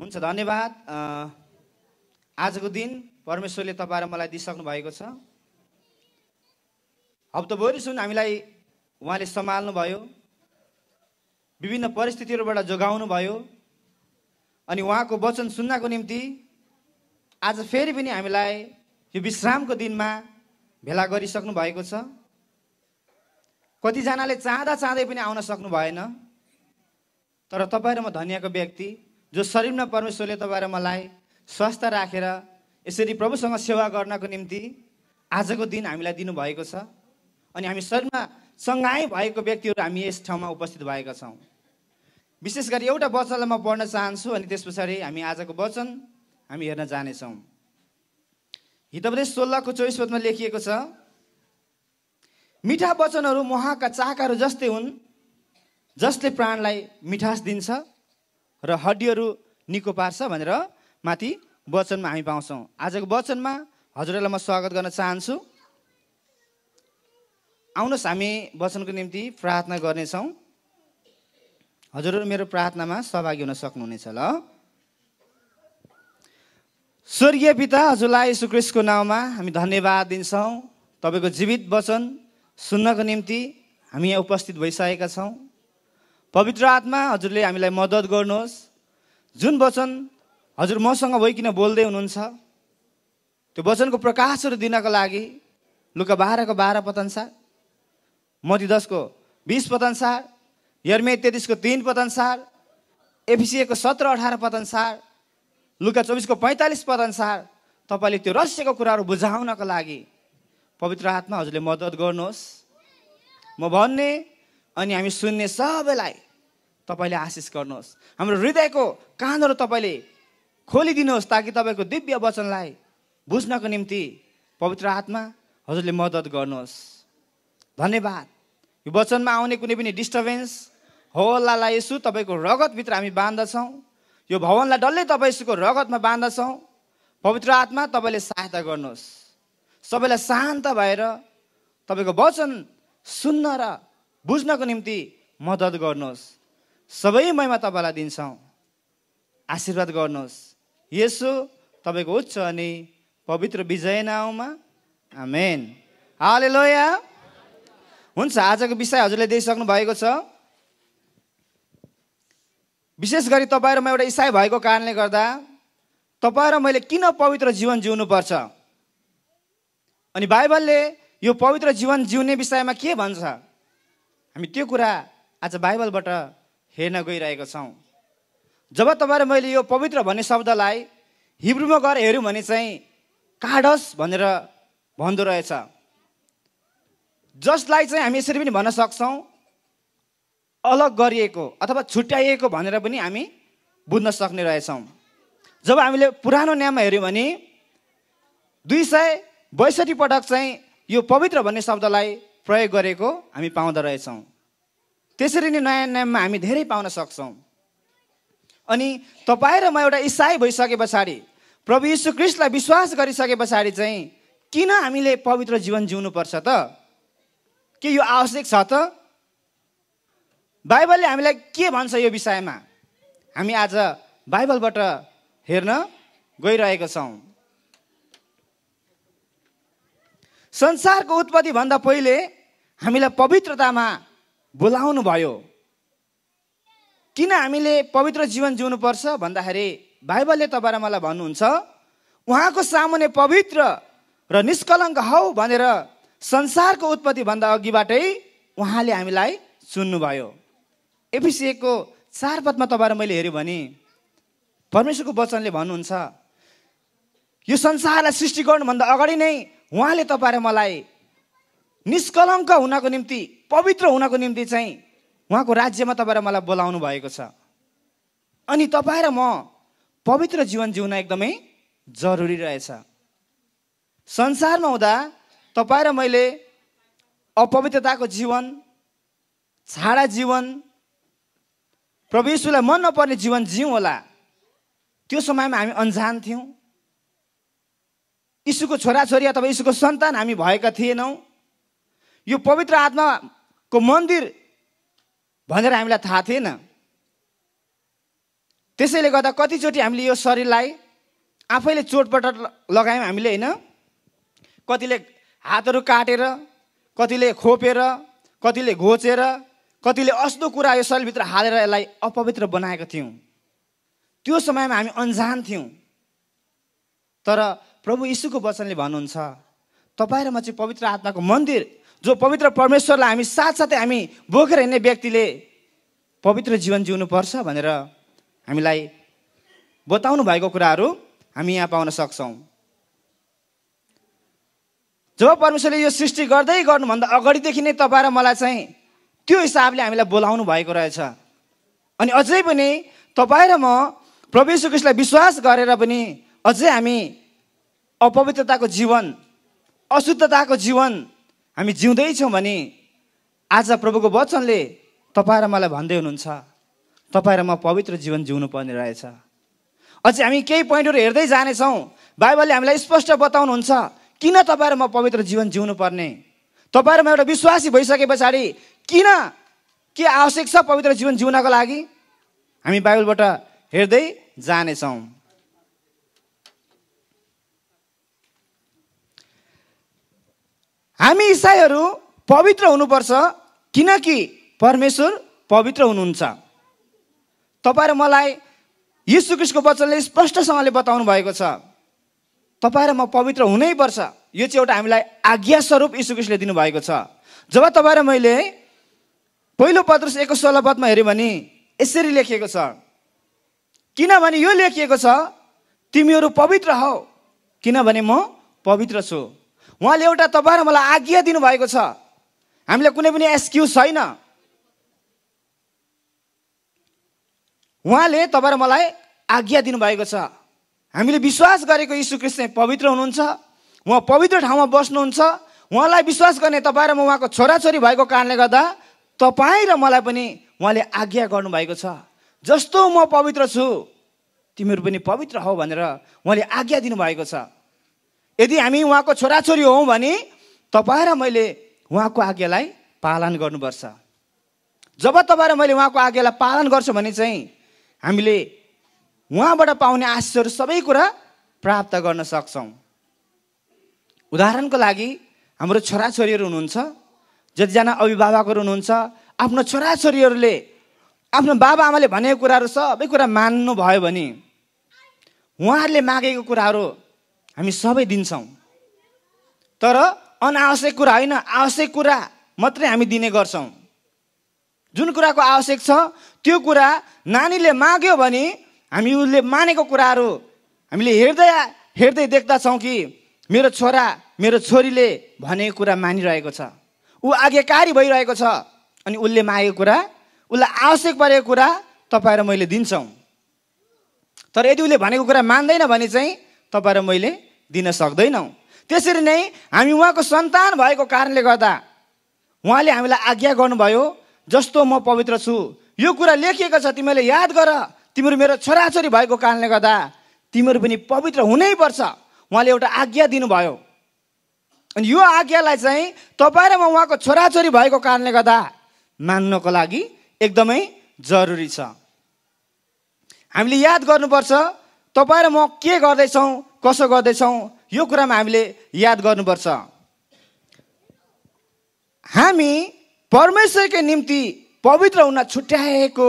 हुन्छ धन्यवाद आजको दिन परमेश्वरले तपाईँहरू मलाई दिइसक्नु भएको छ हप्ताभरि सुन हामीलाई उहाँले सम्हाल्नुभयो विभिन्न परिस्थितिहरूबाट जोगाउनु भयो अनि उहाँको वचन सुन्नको निम्ति आज फेरि पनि हामीलाई यो विश्रामको दिनमा भेला गरिसक्नु भएको छ कतिजनाले चाहँदा चाहँदै पनि आउन सक्नु भएन तर तपाईँ र म धनियाँको व्यक्ति जो शरीरमा परमेश्वरले तपाईँ मलाई स्वस्थ राखेर यसरी प्रभुसँग सेवा गर्नको निम्ति आजको दिन हामीलाई दिनुभएको छ अनि हामी शरीरमा सङ्घाइ भएको व्यक्तिहरू हामी यस ठाउँमा उपस्थित भएका छौँ विशेष गरी एउटा वचनलाई म पढ्न चाहन्छु अनि त्यस पछाडि हामी आजको वचन हामी हेर्न जानेछौँ हितोपदेश सोह्रको चौबिस पदमा लेखिएको छ मिठा वचनहरू उहाँका चाकाहरू जस्तै हुन् जसले प्राणलाई मिठास दिन्छ र हड्डीहरू निको पार्छ भनेर माथि वचनमा हामी पाउँछौँ आजको वचनमा हजुरहरूलाई म स्वागत गर्न चाहन्छु आउनुहोस् हामी वचनको निम्ति प्रार्थना गर्नेछौँ हजुरहरू मेरो प्रार्थनामा सहभागी हुन सक्नुहुनेछ ल स्वर्गीय पिता हजुरलाई सुक्रिसको नाउँमा हामी धन्यवाद दिन्छौँ तपाईँको जीवित वचन सुन्नको निम्ति हामी यहाँ उपस्थित भइसकेका छौँ पवित्र आत्मा हजुरले हामीलाई मद्दत गर्नुहोस् जुन वचन हजुर मसँग भइकन बोल्दै हुनुहुन्छ त्यो वचनको प्रकाशहरू दिनको लागि लुका बाह्रको बाह्र पतनसार मती दसको बिस पतनसार यर्मे तेत्तिसको तिन पतनसार एफिसिएको सत्र अठार पतनसार लुका चौबिसको पैँतालिस पतनसार तपाईँले त्यो रहस्यको कुराहरू बुझाउनको लागि पवित्र आत्मा हजुरले मद्दत गर्नुहोस् म भन्ने अनि हामी सुन्ने सबैलाई तपाईँले आशिष गर्नुहोस् हाम्रो हृदयको कानहरू तपाईँले खोलिदिनुहोस् ताकि तपाईँको दिव्य वचनलाई बुझ्नको निम्ति पवित्र आत्मा हजुरले मद्दत गर्नुहोस् धन्यवाद यो वचनमा आउने कुनै पनि डिस्टर्बेन्स होला यसो तपाईँको रगतभित्र हामी बाँध्दछौँ यो भवनलाई डल्लै तपाईँको रगतमा बाँध्दछौँ पवित्र आत्मा तपाईँले सहायता गर्नुहोस् सबैलाई शान्त भएर तपाईँको वचन सुन्न र बुझ्नको निम्ति मद्दत गर्नुहोस् सबै महिमा तपाईँलाई दिन्छौँ आशीर्वाद गर्नुहोस् यसो तपाईँको उच्च अनि पवित्र विजय नाउँमा आमेन हाले लोया हुन्छ आजको विषय हजुरले दिइसक्नु भएको छ विशेष गरी तपाईँ र म एउटा इसाई भएको कारणले गर्दा तपाईँ र मैले किन पवित्र जीवन जिउनुपर्छ अनि बाइबलले यो पवित्र जीवन जिउने विषयमा के भन्छ हामी त्यो कुरा आज बाइबलबाट हेर्न गइरहेको छौँ जब तपाईँहरू मैले यो पवित्र भन्ने शब्दलाई हिब्रूमा गएर हेऱ्यौँ भने चाहिँ काडस भनेर भन्दो रहेछ जसलाई चाहिँ हामी यसरी पनि भन्न सक्छौँ अलग गरिएको अथवा छुट्याइएको भनेर पनि हामी बुझ्न सक्ने रहेछौँ जब हामीले पुरानो नियममा हेऱ्यौँ भने दुई सय बैसठी पटक चाहिँ यो पवित्र भन्ने शब्दलाई प्रयोग गरेको हामी पाउँदो रहेछौँ त्यसरी नै नयाँ नियममा हामी धेरै पाउन सक्छौँ अनि तपाईँ र म एउटा इसाई भइसके पछाडि प्रभु यीशु क्रिस्टलाई विश्वास गरिसके पछाडि चाहिँ किन हामीले पवित्र जीवन जिउनुपर्छ त के यो आवश्यक छ त बाइबलले हामीलाई के भन्छ यो विषयमा हामी आज बाइबलबाट हेर्न गइरहेको छौँ संसारको उत्पत्तिभन्दा पहिले हामीलाई पवित्रतामा बोलाउनु भयो किन हामीले पवित्र जीवन जिउनुपर्छ भन्दाखेरि बाइबलले तपाईँ मलाई भन्नुहुन्छ उहाँको सामुने पवित्र र निष्कलङ्क हौ भनेर संसारको उत्पत्तिभन्दा अघिबाटै उहाँले हामीलाई सुन्नुभयो एपिसिएको चार पदमा तपाईँहरू मैले हेऱ्यो भने परमेश्वरको वचनले भन्नुहुन्छ यो संसारलाई सृष्टि गर्नुभन्दा अगाडि नै उहाँले तपाईँ मलाई निष्कलङ्क हुनको निम्ति पवित्र हुनको निम्ति चाहिँ उहाँको राज्यमा तपाईँ र मलाई बोलाउनु भएको छ अनि तपाईँ र म पवित्र जीवन जिउन एकदमै जरुरी रहेछ संसारमा हुँदा तपाईँ र मैले अपवित्रताको जीवन छाडा जीवन प्रभु यीशुलाई मन नपर्ने जीवन जिउँ होला त्यो समयमा हामी अन्जान थियौँ यीशुको छोराछोरी अथवा यीशुको सन्तान हामी भएका थिएनौँ यो पवित्र आत्माको मन्दिर भनेर हामीलाई थाहा थिएन त्यसैले गर्दा कतिचोटि हामीले यो शरीरलाई आफैले चोटपट लगायौँ हामीले होइन कतिले हातहरू काटेर कतिले खोपेर कतिले घोचेर कतिले अस्तो कुरा यो शरीरभित्र हालेर यसलाई अपवित्र बनाएको थियौँ त्यो समयमा हामी अन्जान थियौँ तर प्रभु यीशुको वचनले भन्नुहुन्छ तपाईँ र म चाहिँ पवित्र आत्माको मन्दिर जो पवित्र परमेश्वरलाई हामी साथसाथै हामी बोकेर हिँड्ने व्यक्तिले पवित्र जीवन जिउनुपर्छ भनेर हामीलाई बताउनु भएको कुराहरू हामी यहाँ पाउन सक्छौँ जब परमेश्वरले यो सृष्टि गर्दै गर्नुभन्दा अगाडिदेखि नै तपाईँ र मलाई चाहिँ त्यो हिसाबले हामीलाई बोलाउनु भएको रहेछ अनि अझै पनि तपाईँ र म प्रवेश कृष्णलाई विश्वास गरेर पनि अझै हामी अपवित्रताको जीवन अशुद्धताको जीवन हामी जिउँदैछौँ भने आज प्रभुको वचनले तपाईँ र मलाई भन्दै हुनुहुन्छ तपाईँ र म पवित्र जीवन जिउनु पर्ने रहेछ अझै हामी केही पोइन्टहरू हेर्दै जानेछौँ बाइबलले हामीलाई स्पष्ट बताउनुहुन्छ किन तपाईँ र म पवित्र जीवन जिउनु पर्ने तपाईँ र म एउटा विश्वासी भइसके पछाडि किन के आवश्यक छ पवित्र जीवन जिउनको लागि हामी बाइबलबाट हेर्दै जानेछौँ हामी इसाईहरू पवित्र हुनुपर्छ किनकि परमेश्वर पवित्र हुनुहुन्छ तपाईँ र मलाई यीशु क्रिस्टको वचनले स्पष्टसँगले बताउनु भएको छ तपाईँ र म पवित्र हुनैपर्छ यो चाहिँ एउटा हामीलाई आज्ञा स्वरूप यीशु क्रिस्टले दिनुभएको छ जब तपाईँ र मैले पहिलो पत्र एक सोह्र पदमा हेऱ्यो भने यसरी लेखिएको छ किनभने यो लेखिएको छ तिमीहरू पवित्र हौ किनभने म पवित्र छु उहाँले एउटा तपाईँहरू मलाई आज्ञा दिनुभएको छ हामीलाई कुनै पनि एक्सक्युज छैन उहाँले तपाईँहरू मलाई आज्ञा दिनुभएको छ हामीले विश्वास गरेको यीशु कृष्ण पवित्र हुनुहुन्छ उहाँ पवित्र ठाउँमा बस्नुहुन्छ उहाँलाई विश्वास गर्ने तपाईँ र म उहाँको छोराछोरी भएको कारणले गर्दा तपाईँ र मलाई पनि उहाँले आज्ञा गर्नुभएको छ जस्तो म पवित्र छु तिमीहरू पनि पवित्र हौ भनेर उहाँले आज्ञा दिनुभएको छ यदि हामी उहाँको छोराछोरी हौँ भने तपाईँ र मैले उहाँको आज्ञालाई पालन गर्नुपर्छ जब तपाईँ र मैले उहाँको आज्ञालाई पालन गर्छु भने चाहिँ हामीले उहाँबाट पाउने आशिषहरू सबै कुरा प्राप्त गर्न सक्छौँ उदाहरणको लागि हाम्रो छोराछोरीहरू हुनुहुन्छ जतिजना अभिभावकहरू हुनुहुन्छ आफ्नो छोराछोरीहरूले आफ्नो बाबाआमाले भनेको कुराहरू सबै कुरा मान्नुभयो भने उहाँहरूले मागेको कुराहरू हामी सबै दिन्छौँ तर अनावश्यक कुरा होइन आवश्यक कुरा मात्रै हामी दिने गर्छौँ जुन कुराको आवश्यक छ त्यो कुरा नानीले माग्यो भने हामी उसले मानेको कुराहरू हामीले हेर्दै हेर्दै देख्दछौँ कि मेरो छोरा मेरो छोरीले भनेको कुरा मानिरहेको छ ऊ आज्ञाकारी भइरहेको छ अनि उसले मागेको कुरा उसलाई आवश्यक परेको कुरा तपाईँ र मैले दिन्छौँ तर यदि उसले भनेको कुरा मान्दैन भने चाहिँ तपाईँ र मैले दिन सक्दैनौँ त्यसरी नै हामी उहाँको सन्तान भएको कारणले गर्दा उहाँले हामीलाई आज्ञा गर्नुभयो जस्तो म पवित्र छु यो कुरा लेखिएको छ तिमीले याद गर तिमीहरू मेरो छोराछोरी भएको कारणले गर्दा तिमीहरू पनि पवित्र हुनैपर्छ उहाँले एउटा आज्ञा दिनुभयो अनि यो आज्ञालाई चाहिँ तपाईँ र म उहाँको छोराछोरी भएको कारणले गर्दा मान्नको लागि एकदमै जरुरी छ हामीले याद गर्नुपर्छ तपाईँ र म के गर्दैछौँ कसो गर्दैछौँ यो कुरामा हामीले याद गर्नुपर्छ हामी परमेश्वरकै निम्ति पवित्र हुन छुट्याएको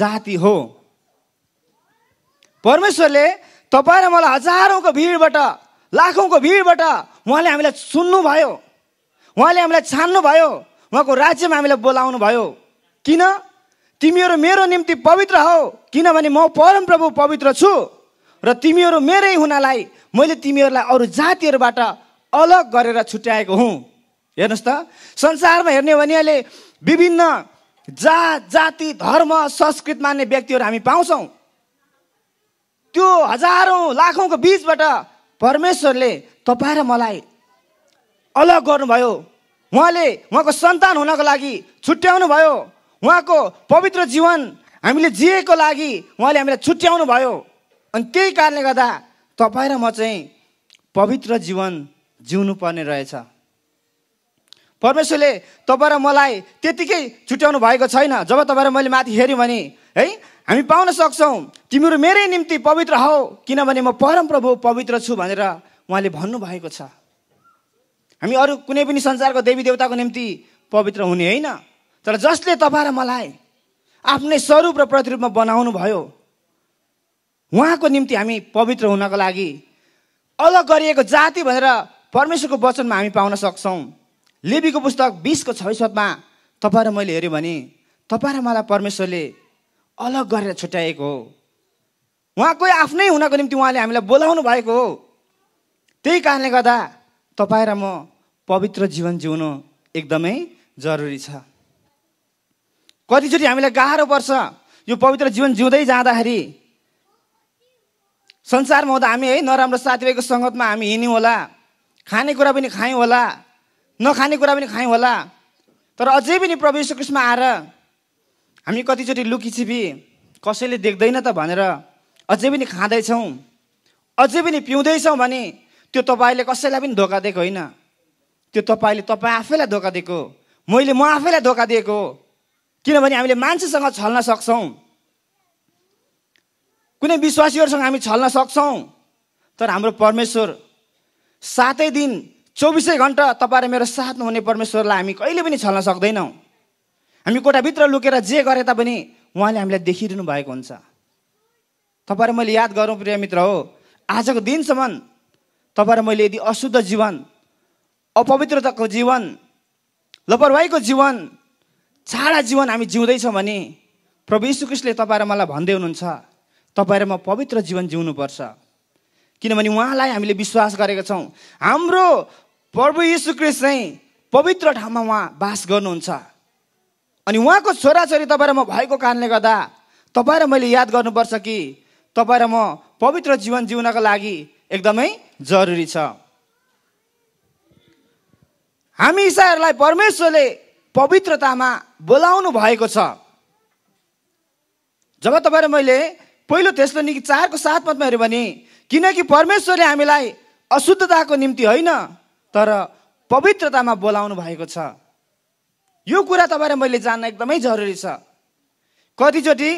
जाति हो परमेश्वरले तपाईँ र मलाई हजारौँको भिडबाट लाखौँको भिडबाट उहाँले हामीलाई सुन्नुभयो उहाँले हामीलाई छान्नुभयो उहाँको राज्यमा हामीलाई बोलाउनु भयो किन तिमीहरू मेरो निम्ति पवित्र हौ किनभने म परमप्रभु पवित्र छु र तिमीहरू मेरै हुनालाई मैले तिमीहरूलाई अरू जातिहरूबाट अलग गरेर छुट्याएको हुँ हेर्नुहोस् त संसारमा हेर्ने हो भने अहिले विभिन्न जात जाति धर्म संस्कृत मान्ने व्यक्तिहरू हामी पाउँछौँ त्यो हजारौँ लाखौँको बिचबाट परमेश्वरले तपाईँ र मलाई अलग गर्नुभयो उहाँले उहाँको सन्तान हुनको लागि छुट्याउनु भयो उहाँको पवित्र जीवन हामीले जिएको लागि उहाँले हामीलाई छुट्याउनु भयो अनि त्यही कारणले गर्दा तपाईँ र म चाहिँ पवित्र जीवन जिउनु पर्ने रहेछ परमेश्वरले तपाईँ र मलाई त्यतिकै छुट्याउनु भएको छैन जब तपाईँ र मैले माथि हेऱ्यौँ भने है हामी पाउन सक्छौँ तिमीहरू मेरै निम्ति पवित्र हौ किनभने म परम प्रभु पवित्र छु भनेर उहाँले भन्नुभएको छ हामी अरू कुनै पनि संसारको देवी देवताको निम्ति पवित्र हुने होइन तर जसले तपाईँ र मलाई आफ्नै स्वरूप र प्रतिरूपमा बनाउनु भयो उहाँको निम्ति हामी पवित्र हुनको लागि अलग गरिएको जाति भनेर परमेश्वरको वचनमा हामी पाउन सक्छौँ लेबीको पुस्तक बिसको छैसतमा तपाईँ र मैले हेऱ्यो भने तपाईँ र मलाई परमेश्वरले अलग गरेर छुट्याएको हो उहाँकै आफ्नै हुनको निम्ति उहाँले हामीलाई बोलाउनु भएको हो त्यही कारणले गर्दा तपाईँ र म पवित्र जीवन जिउनु एकदमै जरुरी छ कतिचोटि हामीलाई गाह्रो पर्छ यो पवित्र जीवन जिउँदै जाँदाखेरि संसारमा हुँदा हामी है नराम्रो साथीभाइको सङ्गतमा हामी हिँड्यौँ होला खानेकुरा पनि खायौँ होला नखानेकुरा पनि खायौँ होला तर अझै पनि प्रवेश कृष्णमा आएर हामी कतिचोटि लुकिछिपी कसैले देख्दैन त भनेर अझै पनि खाँदैछौँ अझै पनि पिउँदैछौँ भने त्यो तपाईँले कसैलाई पनि धोका दिएको होइन त्यो तपाईँले तपाईँ आफैलाई धोका दिएको मैले म आफैलाई धोका दिएको किनभने हामीले मान्छेसँग छल्न सक्छौँ कुनै विश्वासीहरूसँग हामी छल्न सक्छौँ तर हाम्रो परमेश्वर सातै दिन चौबिसै घन्टा तपाईँ मेरो साथ नहुने परमेश्वरलाई हामी कहिले पनि छल्न सक्दैनौँ हामी कोठाभित्र लुकेर जे गरे तापनि उहाँले हामीलाई देखिरहनु भएको हुन्छ तपाईँ मैले याद गरौँ प्रिय मित्र हो आजको दिनसम्म तपाईँ मैले यदि अशुद्ध जीवन अपवित्रताको जीवन लापरवाहीको जीवन छाडा जीवन हामी जिउँदैछौँ भने प्रभु यीशु कृष्णले तपाईँ मलाई भन्दै हुनुहुन्छ तपाईँ र म पवित्र जीवन जिउनुपर्छ किनभने उहाँलाई हामीले विश्वास गरेका छौँ हाम्रो प्रभु यीशुकृष्ण चाहिँ पवित्र ठाउँमा उहाँ बास गर्नुहुन्छ अनि उहाँको छोराछोरी तपाईँ र म भएको कारणले गर्दा तपाईँ र मैले याद गर्नुपर्छ कि तपाईँ र म पवित्र जीवन जिउनको लागि एकदमै जरुरी छ हामी इसाईहरूलाई परमेश्वरले पवित्रतामा बोलाउनु भएको छ जब तपाईँ र मैले पहिलो त्यसलो निकै चारको सात मतमा हेऱ्यो भने किनकि परमेश्वरले हामीलाई अशुद्धताको निम्ति होइन तर पवित्रतामा बोलाउनु भएको छ यो कुरा तपाईँलाई मैले जान्न एकदमै जरुरी छ कतिचोटि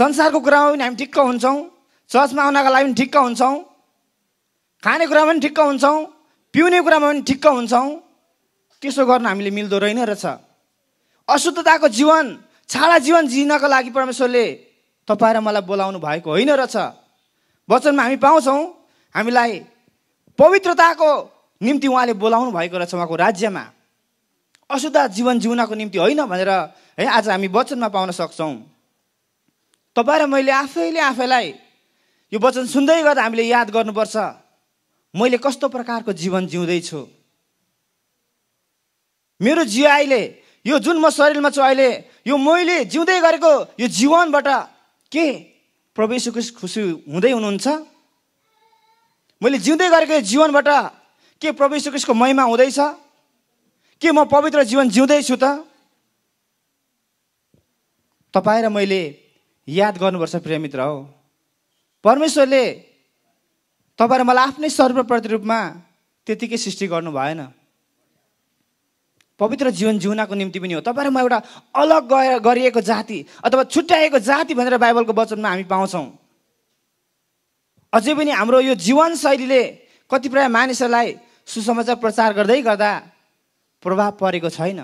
संसारको कुरामा पनि हामी ठिक्क हुन्छौँ चर्चमा आउनका लागि पनि ठिक्क हुन्छौँ खानेकुरामा पनि ठिक्क हुन्छौँ पिउने कुरामा पनि ठिक्क हुन्छौँ त्यसो गर्न हामीले मिल्दो रहेन रहेछ अशुद्धताको जीवन छाडा जीवन जिनको लागि परमेश्वरले तपाईँ र मलाई बोलाउनु भएको होइन रहेछ वचनमा हामी पाउँछौँ हामीलाई पवित्रताको निम्ति उहाँले बोलाउनु भएको रहेछ उहाँको राज्यमा अशुद्ध जीवन जिउनको निम्ति होइन भनेर है आज हामी वचनमा पाउन सक्छौँ तपाईँ र मैले आफैले आफैलाई यो वचन सुन्दै गर्दा हामीले याद गर्नुपर्छ मैले कस्तो प्रकारको जीवन जिउँदैछु मेरो जिउ अहिले यो जुन म शरीरमा छु अहिले यो मैले जिउँदै गरेको यो जीवनबाट के प्रभु यीशु खुसी हुँदै हुनुहुन्छ मैले जिउँदै गरेको जीवनबाट के प्रभु यीशु महिमा हुँदैछ के म पवित्र जीवन जिउँदैछु त तपाईँ र मैले याद गर्नुपर्छ प्रेमित्र हो परमेश्वरले तपाईँ र मलाई आफ्नै सर्वप्रति रूपमा त्यतिकै सृष्टि गर्नु भएन पवित्र जीवन जिउनको निम्ति पनि हो तपाईँहरू म एउटा अलग गरिएको जाति अथवा छुट्याएको जाति भनेर बाइबलको वचनमा हामी पाउँछौँ अझै पनि हाम्रो यो जीवनशैलीले कतिपय मानिसहरूलाई सुसमाचार प्रचार गर्दै गर्दा प्रभाव परेको छैन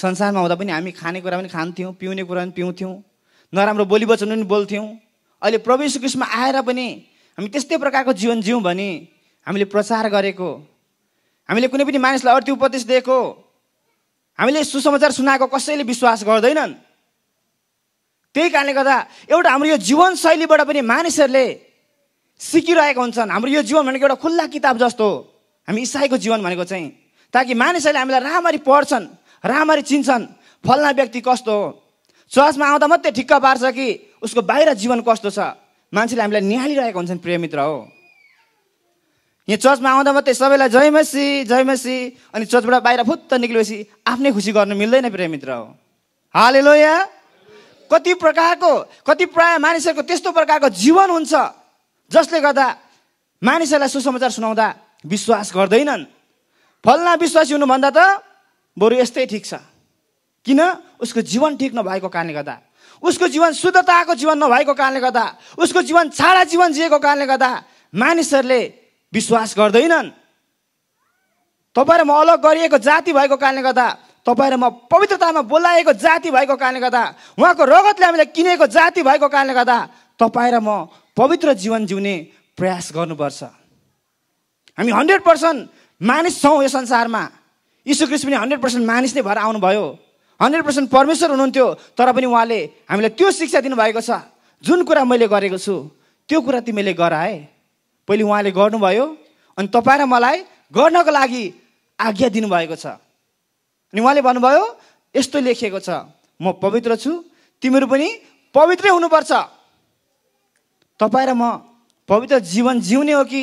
संसारमा हुँदा पनि हामी खानेकुरा पनि खान्थ्यौँ पिउने कुरा पनि पिउँथ्यौँ नराम्रो बोली वचन पनि बोल्थ्यौँ अहिले प्रवेश कृष्ण आएर पनि हामी त्यस्तै प्रकारको जीवन जिउँ भने हामीले प्रचार गरेको हामीले कुनै पनि मानिसलाई अर्थी उपदेश दिएको हामीले सुसमाचार सुनाएको कसैले विश्वास गर्दैनन् त्यही कारणले गर्दा एउटा हाम्रो यो जीवनशैलीबाट पनि मानिसहरूले सिकिरहेका हुन्छन् हाम्रो यो जीवन भनेको एउटा खुल्ला किताब जस्तो हामी इसाईको जीवन भनेको चाहिँ ताकि मानिसहरूले हामीलाई राम्ररी पढ्छन् राम्ररी चिन्छन् फल्ना व्यक्ति कस्तो हो चर्चमा आउँदा मात्रै ठिक्क पार्छ कि उसको बाहिर जीवन कस्तो छ मान्छेले हामीलाई निहालिरहेका हुन्छन् प्रिय हो यहाँ चर्चमा आउँदा मात्रै सबैलाई जय मसी जय मसी अनि चर्चबाट बाहिर फुत्त निक्लेपछि आफ्नै खुसी गर्नु मिल्दैन प्रेमित्र हो हाले यहाँ कति प्रकारको कति प्राय मानिसहरूको त्यस्तो प्रकारको जीवन हुन्छ जसले गर्दा मानिसहरूलाई सुसमाचार सुनाउँदा विश्वास गर्दैनन् फल्ना विश्वासी हुनुभन्दा त बरु यस्तै ठिक छ किन उसको जीवन ठिक नभएको कारणले गर्दा उसको जीवन शुद्धताको जीवन नभएको कारणले गर्दा उसको जीवन छाडा जीवन जिएको कारणले गर्दा मानिसहरूले विश्वास गर्दैनन् तपाईँ र म अलग गरिएको जाति भएको कारणले गर्दा तपाईँ र म पवित्रतामा बोलाएको जाति भएको कारणले गर्दा उहाँको रगतले हामीलाई किनेको जाति भएको कारणले गर्दा तपाईँ र म पवित्र जीवन जिउने प्रयास गर्नुपर्छ हामी हन्ड्रेड पर्सेन्ट मानिस छौँ यो संसारमा यीशुकृष्ण पनि हन्ड्रेड पर्सेन्ट मानिस नै भएर आउनुभयो हन्ड्रेड पर्सेन्ट परमेश्वर हुनुहुन्थ्यो तर पनि उहाँले हामीलाई त्यो शिक्षा दिनुभएको छ जुन कुरा मैले गरेको छु त्यो कुरा तिमीले गर है पहिले उहाँले गर्नुभयो अनि तपाईँ र मलाई गर्नको लागि आज्ञा दिनुभएको छ अनि उहाँले भन्नुभयो यस्तो लेखिएको छ म पवित्र छु तिमीहरू पनि पवित्रै हुनुपर्छ तपाईँ र म पवित्र जीवन जिउने हो कि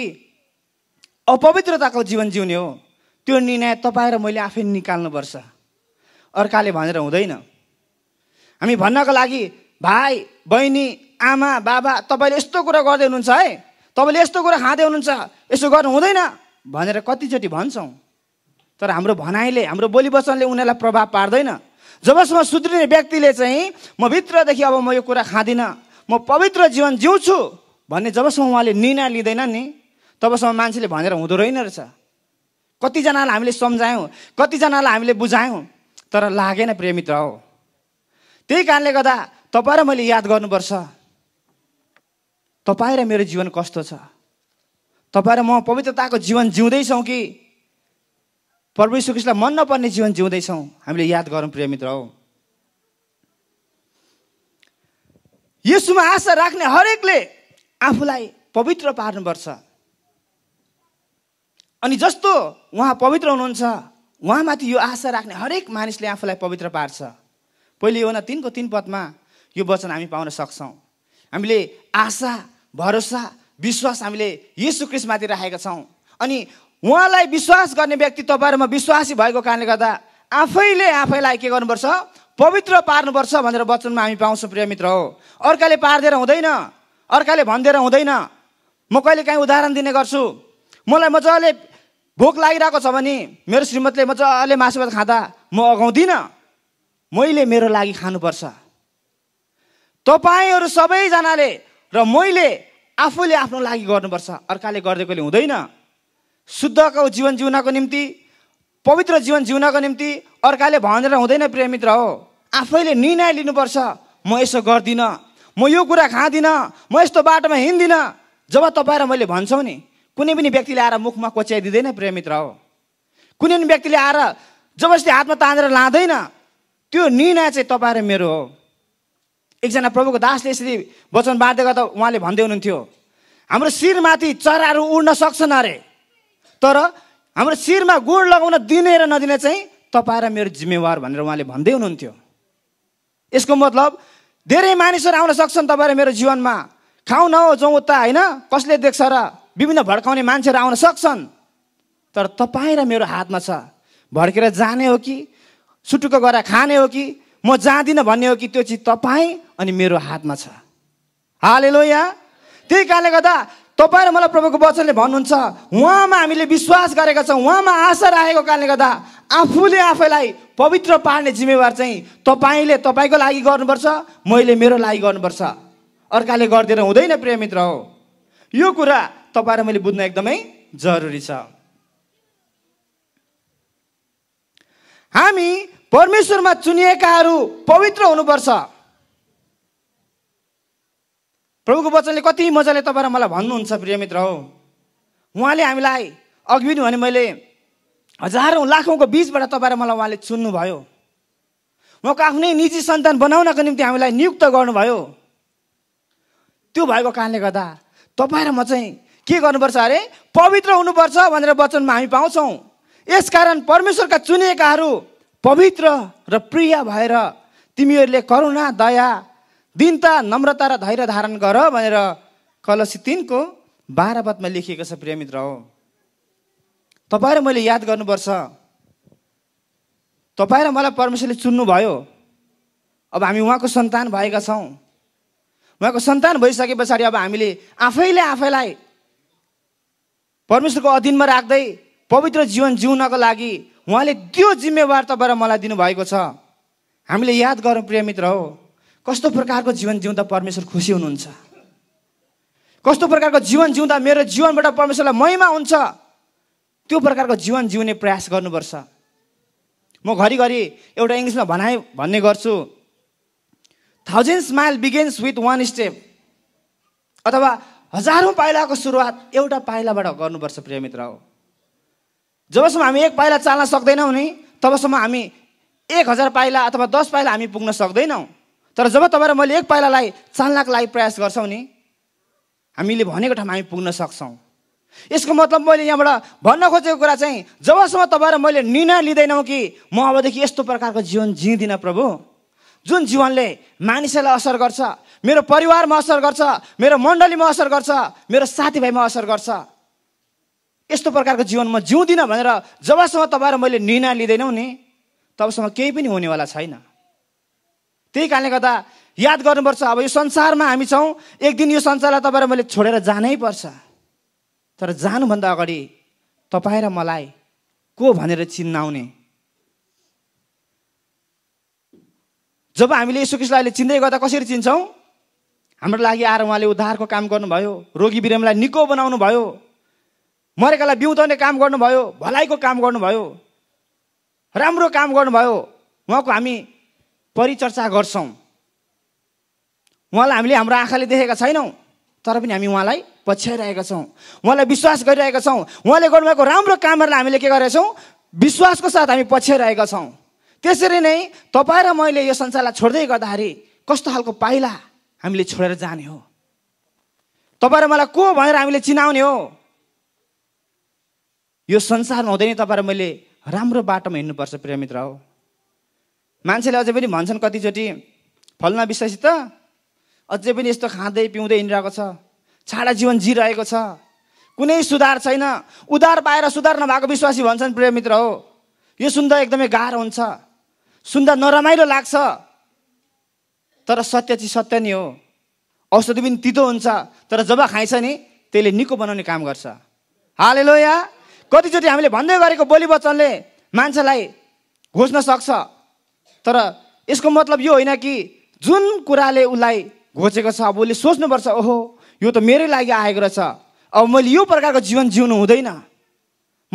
अपवित्रताको जीवन जिउने हो त्यो निर्णय तपाईँ र मैले आफै निकाल्नुपर्छ अर्काले भनेर हुँदैन हामी भन्नको लागि भाइ बहिनी आमा बाबा तपाईँले यस्तो कुरा गर्दै हुनुहुन्छ है तपाईँले यस्तो कुरा खाँदै हुनुहुन्छ यसो गर्नु हुँदैन भनेर कतिचोटि भन्छौँ तर हाम्रो भनाइले हाम्रो बोली वचनले उनीहरूलाई प्रभाव पार्दैन जबसम्म सुध्रिने व्यक्तिले चाहिँ म भित्रदेखि अब म यो कुरा खाँदिनँ म पवित्र जीवन जिउँछु भन्ने जबसम्म उहाँले निर्णय लिँदैन नि तबसम्म मान्छेले भनेर हुँदो रहेन रहेछ कतिजनालाई हामीले सम्झायौँ कतिजनालाई हामीले बुझायौँ तर लागेन प्रेमित्र हो त्यही कारणले गर्दा तपाईँ र मैले याद गर्नुपर्छ तपाईँ र मेरो जीवन कस्तो छ तपाईँ र म पवित्रताको जीवन जिउँदैछौँ कि परमेश्वर सुकृष्णलाई मन नपर्ने जीवन जिउँदैछौँ हामीले याद गरौँ प्रिय मित्र हो यसोमा आशा राख्ने हरेकले आफूलाई पवित्र पार्नुपर्छ अनि जस्तो उहाँ पवित्र हुनुहुन्छ उहाँमाथि यो आशा राख्ने हरेक मानिसले आफूलाई पवित्र पार्छ पहिले यो न तिनको तिन पदमा यो वचन हामी पाउन सक्छौँ हामीले आशा भरोसा विश्वास हामीले यीशु क्रिस्टमाथि राखेका छौँ अनि उहाँलाई विश्वास गर्ने व्यक्ति तपाईँहरूमा विश्वासी भएको कारणले गर्दा आफैले आफैलाई के गर्नुपर्छ पवित्र पार्नुपर्छ भनेर वचनमा हामी पाउँछौँ प्रिय मित्र हो अर्काले पारिदिएर हुँदैन अर्काले भनिदिएर हुँदैन म कहिले काहीँ उदाहरण दिने गर्छु मलाई मजाले भोक लागिरहेको छ भने मेरो श्रीमतले मजाले मासु भात खाँदा म अगाउँदिनँ मैले मेरो लागि खानुपर्छ तपाईँहरू सबैजनाले र मैले आफूले आफ्नो लागि गर्नुपर्छ अर्काले गरिदिएकोले हुँदैन शुद्धको जीवन जिउनको निम्ति पवित्र जीवन जिउनको निम्ति अर्काले भनेर हुँदैन प्रिय मित्र हो आफैले निर्णय लिनुपर्छ म यसो गर्दिनँ म यो कुरा खाँदिनँ म यस्तो बाटोमा हिँड्दिनँ जब तपाईँ र मैले भन्छौँ नि कुनै पनि व्यक्तिले आएर मुखमा कोच्याइदिँदैन प्रिय मित्र हो कुनै पनि व्यक्तिले आएर जबरजस्ती हातमा तानेर लाँदैन त्यो निर्णय चाहिँ तपाईँ र मेरो हो एकजना प्रभुको दासले यसरी वचन बाँड्दै गर्दा उहाँले भन्दै हुनुहुन्थ्यो हाम्रो शिरमाथि चराहरू उड्न सक्छन् अरे तर हाम्रो शिरमा गुड लगाउन दिने र नदिने चाहिँ तपाईँ र मेरो जिम्मेवार भनेर उहाँले भन्दै हुनुहुन्थ्यो यसको मतलब धेरै मानिसहरू आउन सक्छन् तपाईँ र मेरो जीवनमा खाउँ न जाउँ उता होइन कसले देख्छ र विभिन्न भड्काउने मान्छेहरू आउन सक्छन् तर तपाईँ र मेरो हातमा छ भड्केर जाने हो कि सुटुक्क गरेर खाने हो कि म जाँदिनँ भन्ने हो कि त्यो चिज तपाईँ अनि मेरो हातमा छ हाले यहाँ त्यही कारणले गर्दा तपाईँ र मलाई प्रभुको वचनले भन्नुहुन्छ उहाँमा हामीले विश्वास गरेका छौँ उहाँमा आशा राखेको कारणले गर्दा आफूले आफैलाई पवित्र पार्ने जिम्मेवार चाहिँ तपाईँले तपाईँको लागि गर्नुपर्छ मैले मेरो लागि गर्नुपर्छ अर्काले गरिदिएर हुँदैन प्रियमित्र हो यो कुरा तपाईँ र मैले बुझ्न एकदमै जरुरी छ हामी परमेश्वरमा चुनिएकाहरू पवित्र हुनुपर्छ प्रभुको वचनले कति मजाले तपाईँ र मलाई भन्नुहुन्छ प्रिय मित्र हो उहाँले हामीलाई अघि पनि भने मैले हजारौँ लाखौँको बिचबाट तपाईँ र मलाई उहाँले चुन्नुभयो उहाँको आफ्नै निजी सन्तान बनाउनको निम्ति हामीलाई नियुक्त गर्नुभयो त्यो भएको कारणले गर्दा तपाईँ र म चाहिँ के गर्नुपर्छ अरे पवित्र हुनुपर्छ भनेर वचनमा हामी पाउँछौँ यसकारण परमेश्वरका चुनिएकाहरू पवित्र र प्रिय भएर तिमीहरूले करुणा दया दिनता नम्रता र धैर्य धारण गर भनेर कलसी तिनको बाह्र पदमा लेखिएको छ प्रियमित्र हो तपाईँ र मैले याद गर्नुपर्छ तपाईँ र मलाई परमेश्वरले चुन्नुभयो अब हामी उहाँको सन्तान भएका छौँ उहाँको सन्तान भइसके पछाडि अब हामीले आफैले आफैलाई परमेश्वरको अधीनमा राख्दै पवित्र जीवन जिउनको लागि उहाँले त्यो जिम्मेवार तपाईँ मलाई दिनुभएको छ हामीले याद गरौँ प्रिय मित्र हो कस्तो प्रकारको जीवन जिउँदा परमेश्वर खुसी हुनुहुन्छ कस्तो प्रकारको जीवन जिउँदा मेरो जीवनबाट परमेश्वरलाई महिमा हुन्छ त्यो प्रकारको जीवन जिउने प्रयास गर्नुपर्छ म घरिघरि एउटा इङ्ग्लिसमा भनाएँ भन्ने गर्छु thousand smile begins with one step अथवा हजारौँ पाइलाको सुरुवात एउटा पाइलाबाट गर्नुपर्छ प्रिय मित्र हो जबसम्म हामी एक पाइला चाल्न सक्दैनौँ नि तबसम्म हामी एक हजार पाइला अथवा दस पाइला हामी पुग्न सक्दैनौँ तर जब तपाईँ र मैले एक पाइलालाई चाल्नको लागि प्रयास गर्छौँ नि हामीले भनेको ठाउँमा हामी पुग्न सक्छौँ यसको मतलब मैले यहाँबाट भन्न खोजेको कुरा चाहिँ जबसम्म तपाईँ र मैले निर्णय लिँदैनौँ कि म अबदेखि यस्तो प्रकारको जीवन जिँदिनँ प्रभु जुन जीवनले मानिसहरूलाई असर गर्छ मेरो परिवारमा असर गर्छ मेरो मण्डलीमा असर गर्छ मेरो साथीभाइमा असर गर्छ यस्तो प्रकारको जीवन म जिउँदिनँ भनेर जबसम्म तपाईँहरू मैले निर्णय लिँदैनौँ नि तबसम्म केही पनि हुनेवाला छैन त्यही कारणले गर्दा याद गर्नुपर्छ अब यो संसारमा हामी छौँ एक दिन यो संसारलाई र मैले छोडेर जानै पर्छ तर जानुभन्दा अगाडि तपाईँ र मलाई को भनेर चिन्नाउने जब हामीले यसो कृष्णलाई चिन्दै गर्दा कसरी चिन्छौँ हाम्रो लागि आएर उहाँले उद्धारको काम गर्नुभयो रोगी बिरामीलाई निको बनाउनु भयो मरेकालाई बिउताउने काम गर्नुभयो भलाइको काम गर्नुभयो राम्रो काम गर्नुभयो उहाँको हामी परिचर्चा गर्छौँ उहाँलाई हामीले हाम्रो आँखाले देखेका छैनौँ तर पनि हामी उहाँलाई पछ्याइरहेका छौँ उहाँलाई विश्वास गरिरहेका छौँ उहाँले गर्नुभएको राम्रो कामहरूलाई हामीले के गरेका छौँ विश्वासको साथ हामी पछ्याइरहेका छौँ त्यसरी नै तपाईँ र मैले यो संसारलाई छोड्दै गर्दाखेरि कस्तो खालको पाइला हामीले छोडेर जाने हो तपाईँ र मलाई को भनेर हामीले चिनाउने हो यो संसारमा हुँदैन तपाईँ र मैले राम्रो बाटोमा हिँड्नुपर्छ मित्र हो मान्छेले अझै पनि भन्छन् कतिचोटि फल्ना विश्वासी त अझै पनि यस्तो खाँदै पिउँदै हिँडिरहेको छ छाडा जीवन जिरहेको छ कुनै सुधार छैन उधार पाएर सुधार नभएको विश्वासी भन्छन् प्रिय मित्र हो यो सुन्दा एकदमै गाह्रो हुन्छ सुन्दा नरमाइलो लाग्छ तर सत्य चाहिँ सत्य नै हो औषधि पनि तितो हुन्छ तर जब खाइन्छ नि त्यसले निको बनाउने काम गर्छ हालेलो या कतिचोटि हामीले भन्दै गरेको बोली वचनले मान्छेलाई घोष्न सक्छ तर यसको मतलब यो होइन कि जुन कुराले उसलाई घोचेको छ अब उसले सोच्नुपर्छ ओहो यो त मेरै लागि आएको रहेछ अब मैले यो प्रकारको जीवन जिउनु हुँदैन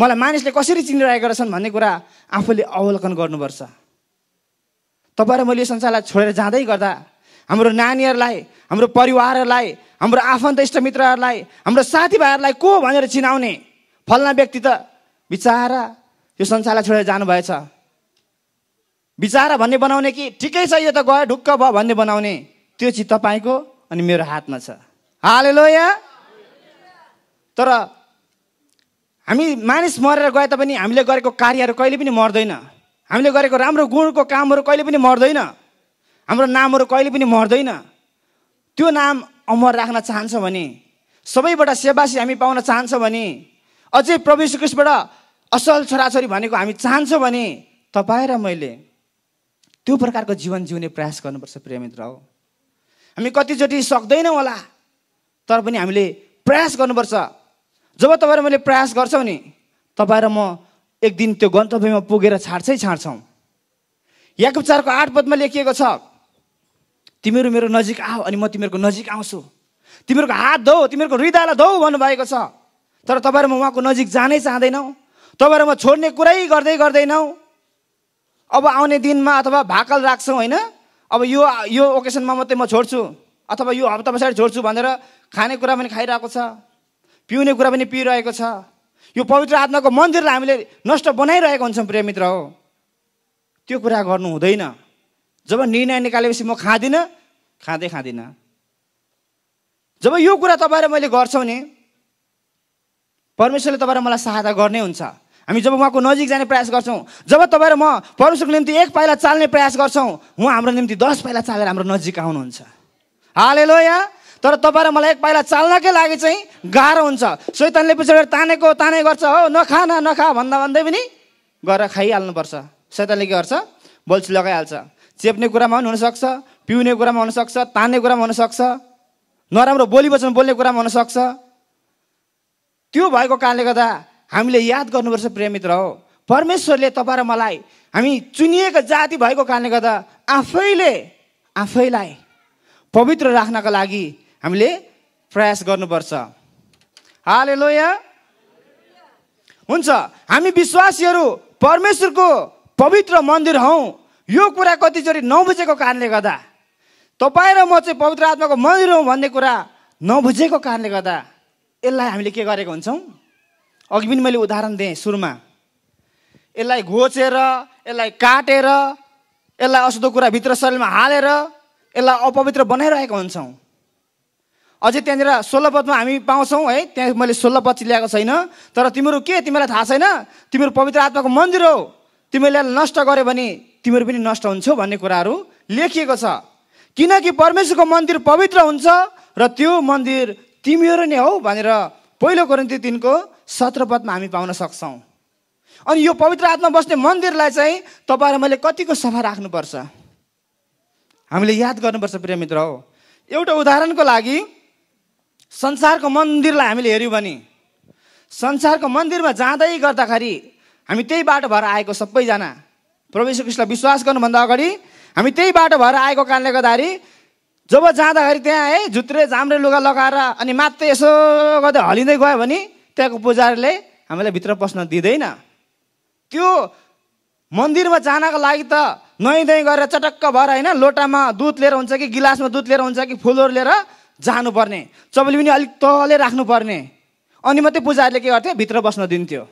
मलाई मानिसले कसरी चिनिरहेको रहेछन् भन्ने कुरा आफूले अवलोकन गर्नुपर्छ तपाईँ र मैले यो संसारलाई छोडेर जाँदै गर्दा हाम्रो नानीहरूलाई हाम्रो परिवारहरूलाई हाम्रो आफन्त इष्टमित्रहरूलाई हाम्रो साथीभाइहरूलाई को भनेर चिनाउने फल्ना व्यक्ति त बिचारा यो संसारलाई छोडेर जानुभएछ बिचारा भन्ने बनाउने कि ठिकै छ यो त गयो ढुक्क भयो भन्ने बनाउने त्यो चिज तपाईँको अनि मेरो हातमा छ हाले लोया तर हामी मानिस मरेर गए तापनि हामीले गरेको कार्यहरू कहिले पनि मर्दैन हामीले गरेको राम्रो गुणको कामहरू कहिले पनि मर्दैन हाम्रो नामहरू कहिले पनि मर्दैन त्यो नाम अमर राख्न चाहन्छौँ भने सबैबाट सेवासी हामी पाउन चाहन्छौँ भने अझै प्रवेश कृष्णबाट असल छोराछोरी भनेको हामी चाहन्छौँ भने तपाईँ र मैले त्यो प्रकारको जीवन जिउने प्रयास गर्नुपर्छ प्रियमित्र हो हामी कतिचोटि सक्दैनौँ होला तर पनि हामीले प्रयास गर्नुपर्छ जब तपाईँ र मैले प्रयास गर्छौँ नि तपाईँ र म एक दिन त्यो गन्तव्यमा पुगेर छाड्छै छाड्छौँ याकुब चारको आठ पदमा लेखिएको छ तिमीहरू मेरो नजिक आऊ अनि म तिमीहरूको नजिक आउँछु तिमीहरूको हात धौ तिमीहरूको हृदयलाई धौ भन्नुभएको छ तर तपाईँहरू म उहाँको नजिक जानै चाहँदैनौँ तपाईँहरू म छोड्ने कुरै गर्दै गर्दैनौँ अब आउने दिनमा अथवा भाकल राख्छौँ होइन अब यो यो ओकेसनमा मात्रै म छोड्छु अथवा यो हप्ता पछाडि छोड्छु भनेर खानेकुरा पनि खाइरहेको छ पिउने कुरा पनि पिइरहेको छ यो पवित्र आत्माको मन्दिरलाई हामीले नष्ट बनाइरहेको हुन्छौँ प्रेमित्र हो त्यो कुरा गर्नु हुँदैन जब निर्णय निकालेपछि म खाँदिनँ खाँदै खाँदिनँ जब यो कुरा तपाईँहरू मैले गर्छौँ नि परमेश्वरले तपाईँ मलाई सहायता गर्ने हुन्छ हामी जब उहाँको नजिक जाने प्रयास गर्छौँ जब तपाईँ र म परमेश्वरको निम्ति एक पाइला चाल्ने प्रयास गर्छौँ उहाँ हाम्रो निम्ति दस पाइला चालेर हाम्रो नजिक आउनुहुन्छ हाले यहाँ तर तपाईँ र मलाई एक पाइला चाल्नकै लागि चाहिँ गाह्रो हुन्छ शैतानले पछाडि तानेको ताने गर्छ हो नखा न नखा भन्दा भन्दै पनि गरेर खाइहाल्नुपर्छ शैतानले के गर्छ बल्छी लगाइहाल्छ चेप्ने कुरामा पनि हुनसक्छ पिउने कुरामा हुनसक्छ तान्ने कुरामा हुनसक्छ नराम्रो बोली वचन बोल्ने कुरामा हुनसक्छ त्यो भएको कारणले गर्दा हामीले याद गर्नुपर्छ प्रेमित्र हो परमेश्वरले तपाईँ र मलाई हामी चुनिएको जाति भएको कारणले गर्दा आफैले आफैलाई पवित्र राख्नका लागि हामीले प्रयास गर्नुपर्छ हाले लोया हुन्छ हामी विश्वासीहरू परमेश्वरको पवित्र मन्दिर हौ यो कुरा कतिचोटि नबुझेको कारणले गर्दा तपाईँ र म चाहिँ पवित्र आत्माको मन्दिर हौँ भन्ने कुरा नबुझेको कारणले गर्दा यसलाई हामीले के गरेको हुन्छौँ अघि पनि मैले उदाहरण दिएँ सुरुमा यसलाई घोचेर यसलाई काटेर यसलाई अशुद्ध भित्र शरीरमा हालेर यसलाई अपवित्र बनाइरहेको हुन्छौँ अझै त्यहाँनिर सोह्र पदमा हामी पाउँछौँ है त्यहाँ मैले सोह्र पद ल्याएको छैन तर तिमीहरू के तिमीलाई थाहा छैन तिमीहरू पवित्र आत्माको मन्दिर हो तिमीले नष्ट गर्यो भने तिमीहरू पनि नष्ट हुन्छौ भन्ने कुराहरू लेखिएको छ किनकि परमेश्वरको मन्दिर पवित्र हुन्छ र त्यो मन्दिर तिमीहरू नै हौ भनेर पहिलो कोरिन्ती तिनको सत्र पदमा हामी पाउन सक्छौँ अनि यो पवित्र आत्मा बस्ने मन्दिरलाई चाहिँ तपाईँहरू मैले कतिको सफा राख्नुपर्छ हामीले याद गर्नुपर्छ प्रिय मित्र हो एउटा उदाहरणको लागि संसारको मन्दिरलाई हामीले हेऱ्यौँ भने संसारको मन्दिरमा जाँदै गर्दाखेरि हामी त्यही बाटो भएर आएको सबैजना प्रवेश कृष्णलाई विश्वास गर्नुभन्दा अगाडि हामी त्यही बाटो भएर आएको कारणले गर्दाखेरि जब जाँदाखेरि त्यहाँ है झुत्रे जाम्रे लुगा लगाएर अनि मात्रै यसो गर्दै हलिँदै गयो भने त्यहाँको पुजारीले हामीलाई भित्र पस्न दिँदैन त्यो मन्दिरमा जानको लागि त नुहाइ धुवाइ गरेर चटक्क भएर होइन लोटामा दुध लिएर हुन्छ कि गिलासमा दुध लिएर हुन्छ कि फुलहरू लिएर जानुपर्ने चपली पनि अलिक तलै राख्नुपर्ने अनि मात्रै पुजारीले के गर्थ्यो भित्र बस्न दिन्थ्यो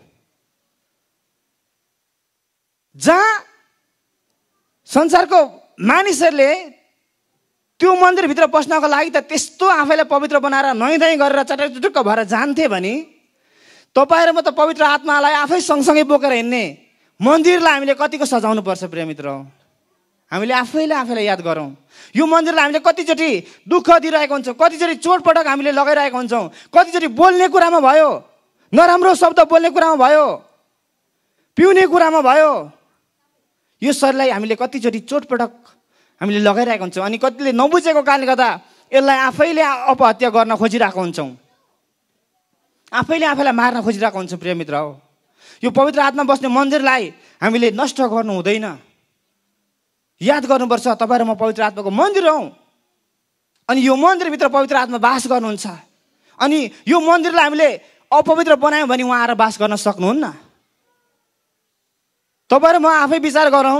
जहाँ संसारको मानिसहरूले त्यो मन्दिरभित्र बस्नको लागि त त्यस्तो आफैलाई पवित्र बनाएर नुहाइधुवाइ गरेर चटकचुटुक्क भएर जान्थे भने तपाईँ र म त पवित्र आत्मालाई आफै सँगसँगै बोकेर हिँड्ने मन्दिरलाई हामीले कतिको सजाउनु पर्छ प्रिय हामीले आफैले आफैलाई याद गरौँ यो मन्दिरलाई हामीले कतिचोटि दुःख दिइरहेको हुन्छौँ कतिचोटि चोटपटक हामीले लगाइरहेको हुन्छौँ कतिचोटि बोल्ने कुरामा भयो नराम्रो शब्द बोल्ने कुरामा भयो पिउने कुरामा भयो यो शरीरलाई हामीले कतिचोटि चोटपटक हामीले लगाइरहेको हुन्छौँ अनि कतिले नबुझेको कारणले गर्दा यसलाई आफैले अपहत्या गर्न खोजिरहेको हुन्छौँ आफैले आफैलाई मार्न खोजिरहेको हुन्छौँ प्रिय मित्र हो यो पवित्र आत्मा बस्ने मन्दिरलाई हामीले नष्ट गर्नु हुँदैन याद गर्नुपर्छ तपाईँहरू म पवित्र आत्माको मन्दिर हौ अनि यो मन्दिरभित्र पवित्र आत्मा बास गर्नुहुन्छ अनि यो मन्दिरलाई हामीले अपवित्र बनायौँ भने उहाँ आएर बास गर्न सक्नुहुन्न तपाईँहरू म आफै विचार गरौँ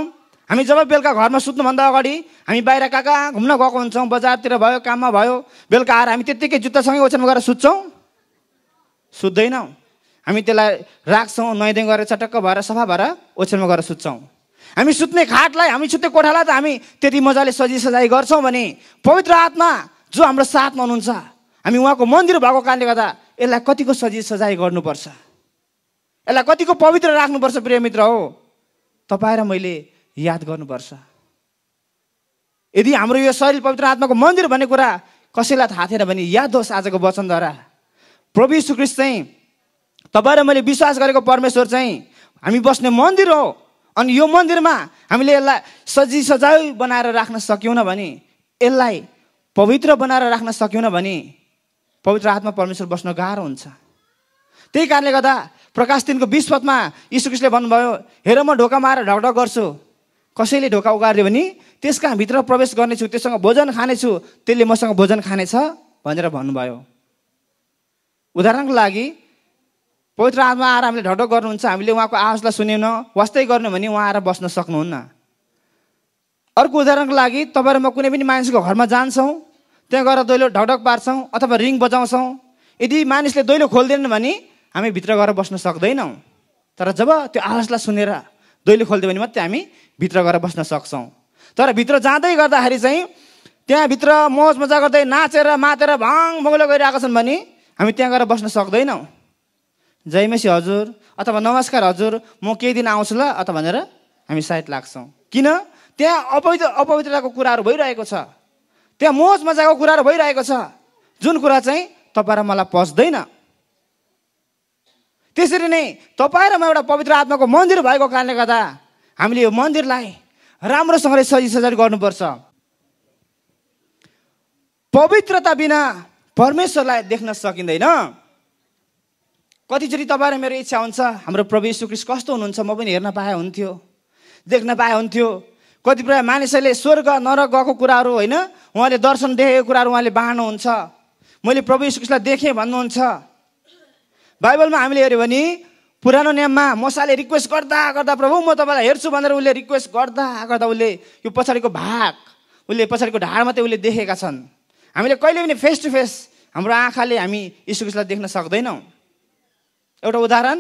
हामी जब बेलुका घरमा सुत्नुभन्दा अगाडि हामी बाहिर कहाँ कहाँ घुम्न गएको हुन्छौँ बजारतिर भयो काममा भयो बेलुका आएर हामी त्यत्तिकै जुत्तासँगै ओछ्यानमा गएर सुत्छौँ सुत्दैनौँ हामी त्यसलाई राख्छौँ नुहाइदिङ गरेर चटक्क भएर सफा भएर ओछ्यानमा गएर सुत्छौँ हामी सुत्ने खाटलाई हामी सुत्ने कोठालाई त हामी त्यति मजाले सजी सजाइ गर्छौँ भने पवित्र आत्मा जो हाम्रो साथमा हुनुहुन्छ हामी उहाँको मन्दिर भएको कारणले गर्दा यसलाई कतिको सजी सजाइ गर्नुपर्छ यसलाई कतिको पवित्र राख्नुपर्छ प्रिय मित्र हो तपाईँ र मैले याद गर्नुपर्छ यदि हाम्रो यो शरीर पवित्र आत्माको मन्दिर भन्ने कुरा कसैलाई थाहा थिएन भने याद होस् आजको वचनद्वारा प्रभु श्रीकृष्ण चाहिँ तपाईँ र मैले विश्वास गरेको परमेश्वर चाहिँ हामी बस्ने मन्दिर हो अनि यो मन्दिरमा हामीले यसलाई सजी सजाउ बनाएर राख्न सक्यौँ भने यसलाई पवित्र बनाएर राख्न सक्यौँ भने पवित्र आत्मा परमेश्वर बस्न गाह्रो हुन्छ त्यही कारणले गर्दा प्रकाश दिनको विस्पतमा पदमा यीशुकृष्णले भन्नुभयो हेर म ढोका मारेर ढकढक गर्छु कसैले ढोका उगार्यो भने त्यसका भित्र प्रवेश गर्नेछु त्यससँग भोजन खानेछु त्यसले मसँग भोजन खानेछ भनेर भन्नुभयो उदाहरणको लागि पवित्र आत्मा आएर हामीले ढकढक गर्नुहुन्छ हामीले उहाँको आवाजलाई सुन्यौन वास्तै गर्नु भने उहाँ आएर बस्न सक्नुहुन्न अर्को उदाहरणको लागि तपाईँ र म कुनै पनि मानिसको घरमा जान्छौँ त्यहाँ गएर दैलो ढकढक पार्छौँ अथवा रिङ बजाउँछौँ यदि मानिसले दैलो खोलिदिएन भने हामी भित्र गएर बस्न सक्दैनौँ तर जब त्यो आवाजलाई सुनेर दैलो खोलिदियो भने मात्रै हामी भित्र गएर बस्न सक्छौँ तर भित्र जाँदै गर्दाखेरि चाहिँ त्यहाँभित्र मौज मजा गर्दै नाचेर मातेर भाङ बङ्गलो गरिरहेका छन् भने हामी त्यहाँ गएर बस्न सक्दैनौँ जयमेसी हजुर अथवा नमस्कार हजुर म केही दिन आउँछु ल अथवा भनेर हामी सायद लाग्छौँ किन त्यहाँ अपवित्र अपवित्रताको कुराहरू भइरहेको छ त्यहाँ मौज मजाको कुराहरू भइरहेको छ जुन कुरा चाहिँ तपाईँ र मलाई पस्दैन त्यसरी नै तपाईँ र म एउटा पवित्र आत्माको मन्दिर भएको कारणले गर्दा हामीले यो मन्दिरलाई राम्रोसँगले सजी सजाइ गर्नुपर्छ पवित्रता बिना परमेश्वरलाई देख्न सकिँदैन कतिचोटि तपाईँ र मेरो इच्छा हुन्छ हाम्रो प्रभु श्रीकृष्ण कस्तो हुनुहुन्छ म पनि हेर्न पाए हुन्थ्यो देख्न पाए हुन्थ्यो कतिपय मानिसहरूले स्वर्ग नरक गएको कुराहरू होइन उहाँले दर्शन देखेको कुराहरू उहाँले बाँड्नुहुन्छ मैले प्रभु श्रीकृष्णलाई देखेँ भन्नुहुन्छ बाइबलमा हामीले हेऱ्यो भने पुरानो नियममा मसाले रिक्वेस्ट गर्दा गर्दा प्रभु म तपाईँलाई हेर्छु भनेर उसले रिक्वेस्ट गर्दा गर्दा उसले यो पछाडिको भाग उसले पछाडिको ढाड मात्रै उसले देखेका छन् हामीले कहिले पनि फेस टु फेस हाम्रो आँखाले हामी यीशुकृष्णलाई देख्न सक्दैनौँ एउटा उदाहरण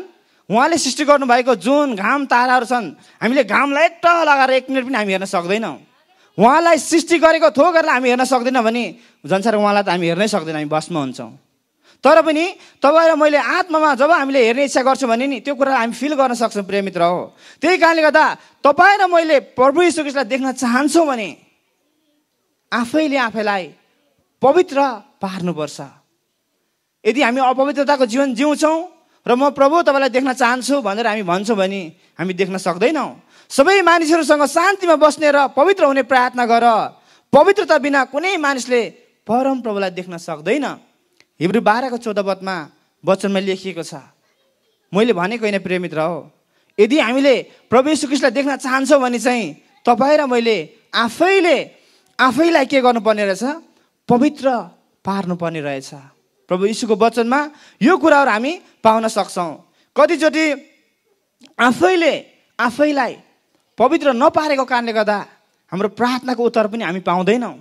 उहाँले सृष्टि गर्नुभएको जुन घाम ताराहरू छन् हामीले घामलाई एक लगाएर एक मिनट पनि हामी हेर्न सक्दैनौँ उहाँलाई सृष्टि गरेको थोकहरूलाई हामी हेर्न सक्दैनौँ भने झन्सार उहाँलाई त हामी हेर्नै सक्दैनौँ हामी बसमा हुन्छौँ तर पनि तपाईँ र मैले आत्मामा जब हामीले हेर्ने इच्छा गर्छौँ भने नि त्यो कुरा हामी फिल गर्न सक्छौँ प्रिय मित्र हो त्यही कारणले गर्दा तपाईँ र मैले प्रभु यीशुकृष्णलाई देख्न चाहन्छौँ भने आफैले आफैलाई पवित्र पार्नुपर्छ यदि हामी अपवित्रताको जीवन जिउँछौँ र म प्रभु तपाईँलाई देख्न चाहन्छु भनेर हामी भन्छौँ भने हामी देख्न सक्दैनौँ सबै मानिसहरूसँग शान्तिमा बस्ने र पवित्र हुने प्रार्थना गर पवित्रता बिना कुनै मानिसले परम प्रभुलाई देख्न सक्दैन हिब्रू बाह्रको चौध पदमा वचनमा लेखिएको छ मैले भनेको होइन प्रेमित्र हो यदि हामीले प्रभु सुकृष्णलाई देख्न चाहन्छौँ भने चाहिँ तपाईँ र मैले आफैले आफैलाई के गर्नुपर्ने रहेछ पवित्र पार्नुपर्ने रहेछ प्रभु यीशुको वचनमा यो कुराहरू हामी पाउन सक्छौँ कतिचोटि आफैले आफैलाई पवित्र नपारेको कारणले गर्दा हाम्रो प्रार्थनाको उत्तर पनि हामी पाउँदैनौँ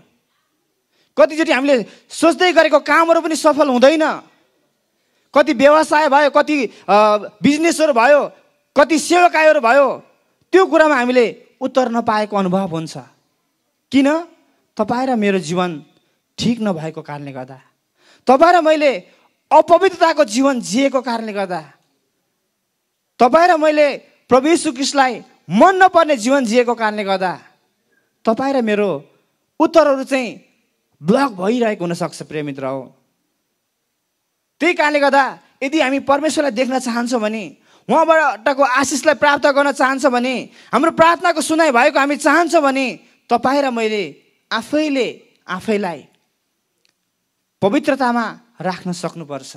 कतिचोटि हामीले सोच्दै गरेको कामहरू पनि सफल हुँदैन कति व्यवसाय भयो कति बिजनेसहरू भयो कति सेवकायहरू भयो त्यो कुरामा हामीले उत्तर नपाएको अनुभव हुन्छ किन तपाईँ र मेरो जीवन ठिक नभएको कारणले गर्दा तपाईँ र मैले अपवित्रताको जीवन जिएको कारणले गर्दा तपाईँ र मैले प्रभु सुकृष्णलाई मन नपर्ने जीवन जिएको कारणले गर्दा तपाईँ र मेरो उत्तरहरू चाहिँ ब्लक भइरहेको हुनसक्छ प्रेमित्र हो त्यही कारणले गर्दा यदि हामी परमेश्वरलाई देख्न चाहन्छौँ भने उहाँबाटको आशिषलाई प्राप्त गर्न चाहन्छौँ भने हाम्रो प्रार्थनाको सुनाइ भएको हामी चाहन्छौँ भने तपाईँ र मैले आफैले आफैलाई पवित्रतामा राख्न सक्नुपर्छ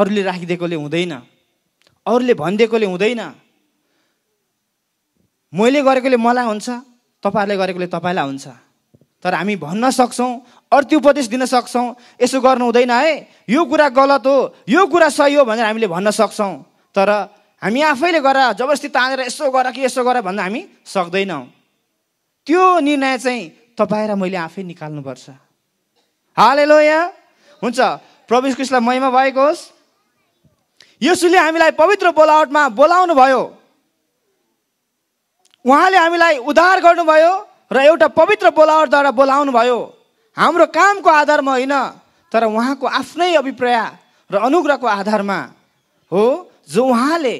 अरूले राखिदिएकोले हुँदैन अरूले भनिदिएकोले हुँदैन मैले गरेकोले मलाई हुन्छ तपाईँहरूले गरेकोले तपाईँलाई हुन्छ तर हामी भन्न सक्छौँ अर्थ उपदेश दिन सक्छौँ यसो गर्नु हुँदैन है यो कुरा गलत हो यो कुरा सही हो भनेर हामीले भन्न सक्छौँ तर हामी आफैले गर जबरजस्ती तानेर यसो गर कि यसो गर भन्न हामी सक्दैनौँ त्यो निर्णय चाहिँ तपाईँ र मैले आफै निकाल्नुपर्छ हाले यहाँ हुन्छ प्रवेश कृष्णलाई महिमा भएको होस् यसुले हामीलाई पवित्र बोलावटमा बोलाउनु भयो उहाँले हामीलाई उद्धार गर्नुभयो र एउटा पवित्र बोलावटद्वारा बोलाउनु भयो हाम्रो कामको आधारमा होइन तर उहाँको आफ्नै अभिप्राय र अनुग्रहको आधारमा हो जो उहाँले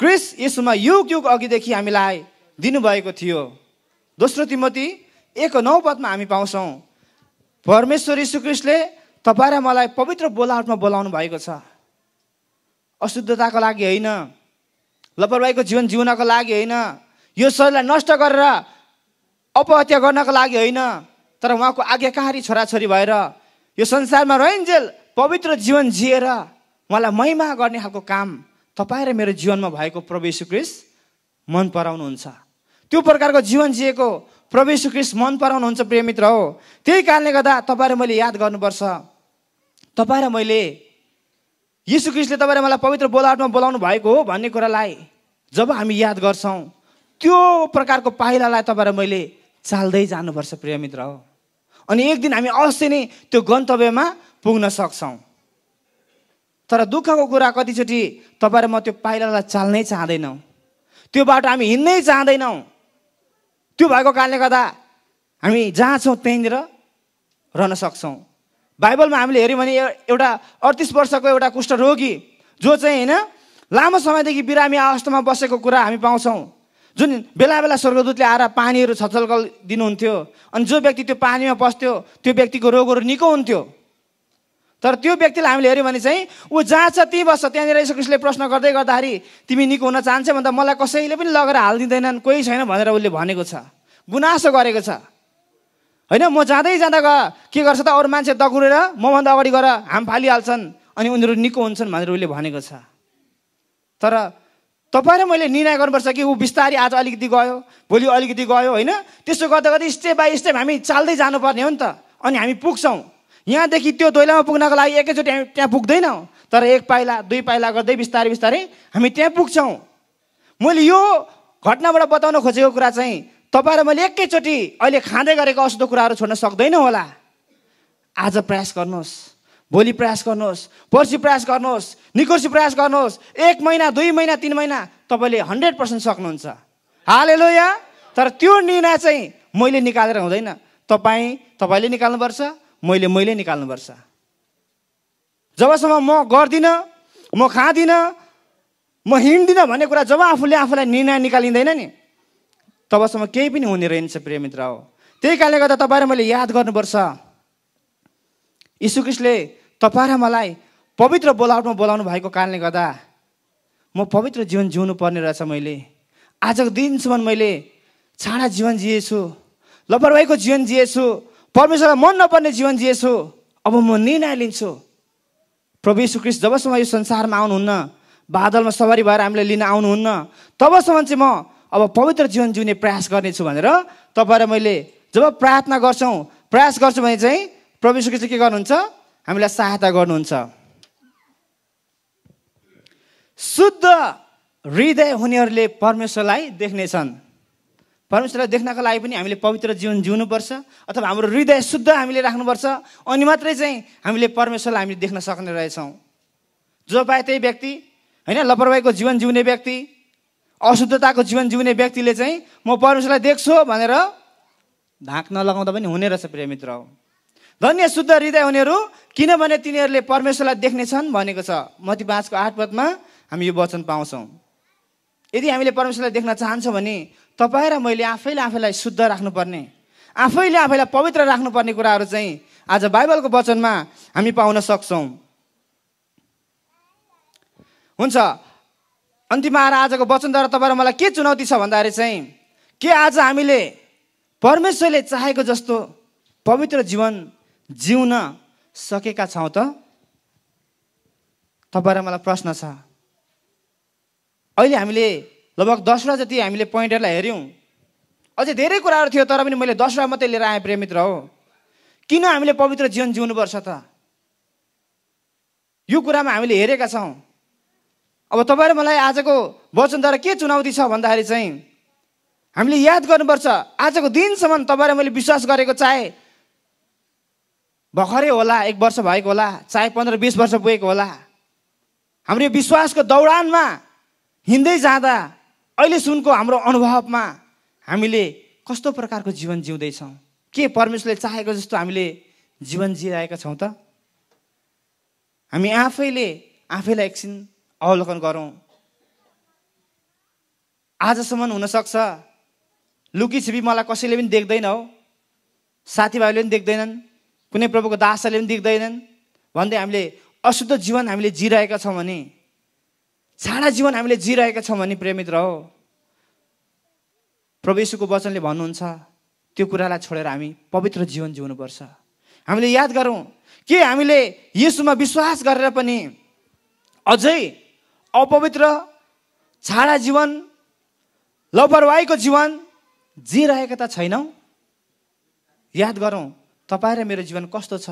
क्रिस यसोमा युग युग अघिदेखि हामीलाई दिनुभएको थियो दोस्रो तिमती एक नौ पदमा हामी पाउँछौँ परमेश्वर यीशुकृष्णले तपाईँ र मलाई पवित्र बोलावटमा बोलाउनु भएको छ अशुद्धताको लागि होइन लापरवाहीको जीवन जिउनको लागि होइन यो शरीरलाई नष्ट गरेर अपहत्या गर्नको लागि होइन तर उहाँको आज्ञाकारी छोराछोरी भएर यो संसारमा रहेन्जेल पवित्र जीवन जिएर उहाँलाई महिमा गर्ने खालको काम तपाईँ र मेरो जीवनमा भएको प्रवेशु क्रिस मन पराउनुहुन्छ त्यो प्रकारको जीवन जिएको प्रवेशु क्रिस मन पराउनुहुन्छ प्रिय हो त्यही कारणले गर्दा तपाईँ र मैले याद गर्नुपर्छ तपाईँ र मैले यीशु क्रिस्टले तपाईँले मलाई पवित्र बोलावटमा बोलाउनु भएको हो भन्ने कुरालाई जब हामी याद गर्छौँ त्यो प्रकारको पाइलालाई र मैले चाल्दै जानुपर्छ मित्र हो अनि एक दिन हामी अवश्य नै त्यो गन्तव्यमा पुग्न सक्छौँ तर दुःखको कुरा कतिचोटि तपाईँ र म त्यो पाइलालाई चाल्नै चाहँदैनौँ त्यो बाटो हामी हिँड्नै चाहँदैनौँ त्यो भएको कारणले गर्दा हामी जहाँ छौँ त्यहीँनिर रहन सक्छौँ बाइबलमा हामीले हेऱ्यौँ भने एउटा अडतिस वर्षको एउटा कुष्ठरोगी जो चाहिँ होइन लामो समयदेखि बिरामी अवस्थामा बसेको कुरा हामी पाउँछौँ जुन बेला बेला स्वर्गदूतले आएर पानीहरू छलछलकल दिनुहुन्थ्यो अनि जो व्यक्ति त्यो पानीमा बस्थ्यो त्यो व्यक्तिको रोगहरू निको हुन्थ्यो तर त्यो व्यक्तिलाई हामीले हेऱ्यौँ भने चाहिँ ऊ जहाँ छ त्यहीँ बस्छ त्यहाँनिर यसो कृष्णले प्रश्न गर्दै गर्दाखेरि तिमी निको हुन चाहन्छौ भन्दा मलाई कसैले पनि लगेर हालिदिँदैनन् कोही छैन भनेर उसले भनेको छ गुनासो गरेको छ होइन म जाँदै जाँदा के गर्छ त अरू मान्छे दगुरेर मभन्दा अगाडि गएर हाम फालिहाल्छन् अनि उनीहरू निको हुन्छन् भनेर उसले भनेको छ तर तपाईँ र मैले निर्णय गर्नुपर्छ कि ऊ बिस्तारै आज अलिकति गयो भोलि अलिकति गयो होइन त्यसो गर्दा गर्दै स्टेप बाई स्टेप हामी चाल्दै जानुपर्ने हो नि त अनि हामी पुग्छौँ यहाँदेखि त्यो दोइलामा पुग्नको लागि एकैचोटि हामी त्यहाँ पुग्दैनौँ तर एक पाइला दुई पाइला गर्दै बिस्तारै बिस्तारै हामी त्यहाँ पुग्छौँ मैले यो घटनाबाट बताउन खोजेको कुरा चाहिँ तपाईँ र मैले एकैचोटि अहिले खाँदै गरेको औषधो कुराहरू छोड्न सक्दैनौँ होला आज प्रयास गर्नुहोस् भोलि प्रयास गर्नुहोस् पर्सि प्रयास गर्नुहोस् निकोर्सी प्रयास गर्नुहोस् एक महिना दुई महिना तिन महिना तपाईँले हन्ड्रेड पर्सेन्ट सक्नुहुन्छ हालेलो या तर त्यो निर्णय चाहिँ मैले निकालेर हुँदैन तपाईँ तपाईँले निकाल्नुपर्छ मैले मैले निकाल्नुपर्छ जबसम्म म गर्दिनँ म खाँदिनँ म हिँड्दिनँ भन्ने कुरा जब आफूले आफूलाई निर्णय निकालिँदैन नि तबसम्म केही पनि हुने रहेनछ प्रेमित्र हो त्यही कारणले गर्दा तपाईँहरू मैले याद गर्नुपर्छ यीशुकृष्णले तपाईँ र मलाई पवित्र बोलावटमा बोलाउनु भएको कारणले गर्दा म पवित्र जीवन जिउनु पर्ने रहेछ मैले आजको दिनसम्म मैले छाडा जीवन जिएछु लपरवाहीको जीवन जिएछु परमेश्वरलाई मन नपर्ने जीवन जिएछु अब म निर्णय लिन्छु प्रभु यीशु जबसम्म यो संसारमा आउनुहुन्न बादलमा सवारी भएर हामीले लिन आउनुहुन्न तबसम्म चाहिँ म अब पवित्र जीवन जिउने प्रयास गर्नेछु भनेर तपाईँ र मैले जब प्रार्थना गर्छौँ प्रयास गर्छु भने चाहिँ प्रभु यीशु के गर्नुहुन्छ हामीलाई सहायता गर्नुहुन्छ शुद्ध हृदय हुनेहरूले परमेश्वरलाई देख्नेछन् परमेश्वरलाई देख्नको लागि पनि हामीले पवित्र जीवन जिउनुपर्छ अथवा हाम्रो हृदय शुद्ध हामीले राख्नुपर्छ अनि मात्रै चाहिँ हामीले परमेश्वरलाई हामीले देख्न सक्ने रहेछौँ जो पाए त्यही व्यक्ति होइन लापरवाहीको जीवन जिउने व्यक्ति अशुद्धताको जीवन जिउने व्यक्तिले चाहिँ म परमेश्वरलाई देख्छु भनेर ढाक नलगाउँदा पनि हुने रहेछ प्रेमित्र हो धन्य शुद्ध हृदय हुनेहरू किनभने तिनीहरूले परमेश्वरलाई देख्ने छन् भनेको छ मती बाँचको आठ पदमा हामी यो वचन पाउँछौँ यदि हामीले परमेश्वरलाई देख्न चाहन्छौँ भने तपाईँ र मैले आफैले आफैलाई शुद्ध राख्नुपर्ने आफैले आफैलाई पवित्र राख्नुपर्ने कुराहरू चाहिँ आज बाइबलको वचनमा हामी पाउन सक्छौँ हुन्छ अन्तिम आएर आजको वचनद्वारा तपाईँ मलाई के चुनौती छ भन्दाखेरि चाहिँ के आज हामीले परमेश्वरले चाहेको जस्तो पवित्र जीवन जिउन सकेका छौँ त तपाईँलाई मलाई प्रश्न छ अहिले हामीले लगभग दसवटा जति हामीले पोइन्टहरूलाई हेऱ्यौँ अझै धेरै कुराहरू थियो तर पनि मैले दसवटा मात्रै लिएर आएँ प्रेमित्र हो किन हामीले पवित्र जीवन जिउनुपर्छ त यो कुरामा हामीले हेरेका छौँ अब तपाईँ मलाई आजको वचनद्वारा के चुनौती छ भन्दाखेरि चाहिँ हामीले याद गर्नुपर्छ आजको दिनसम्म तपाईँलाई मैले विश्वास गरेको चाहे भर्खरै होला एक वर्ष भएको होला चाहे पन्ध्र बिस वर्ष पुगेको होला हाम्रो विश्वासको दौडानमा हिँड्दै जाँदा अहिले सुनको हाम्रो अनुभवमा हामीले कस्तो प्रकारको जीवन जिउँदैछौँ के परमेश्वरले चाहेको जस्तो हामीले जीवन जिइरहेका छौँ त हामी आफैले आफैलाई एकछिन अवलोकन गरौँ आजसम्म हुनसक्छ लुकी छिपी मलाई कसैले पनि देख्दैन हो साथीभाइले पनि देख्दैनन् कुनै प्रभुको दासले पनि देख्दैनन् भन्दै हामीले अशुद्ध जीवन हामीले जिरहेका छौँ भने छाडा जीवन हामीले जिरहेका छौँ भने प्रेमित रह प्रवेशुको वचनले भन्नुहुन्छ त्यो कुरालाई छोडेर हामी पवित्र जीवन जिउनुपर्छ हामीले याद गरौँ के हामीले यसुमा विश्वास गरेर पनि अझै अपवित्र छाडा जीवन लपरवाहीको जीवन जिरहेका त छैनौँ याद गरौँ तपाईँ र मेरो जीवन कस्तो छ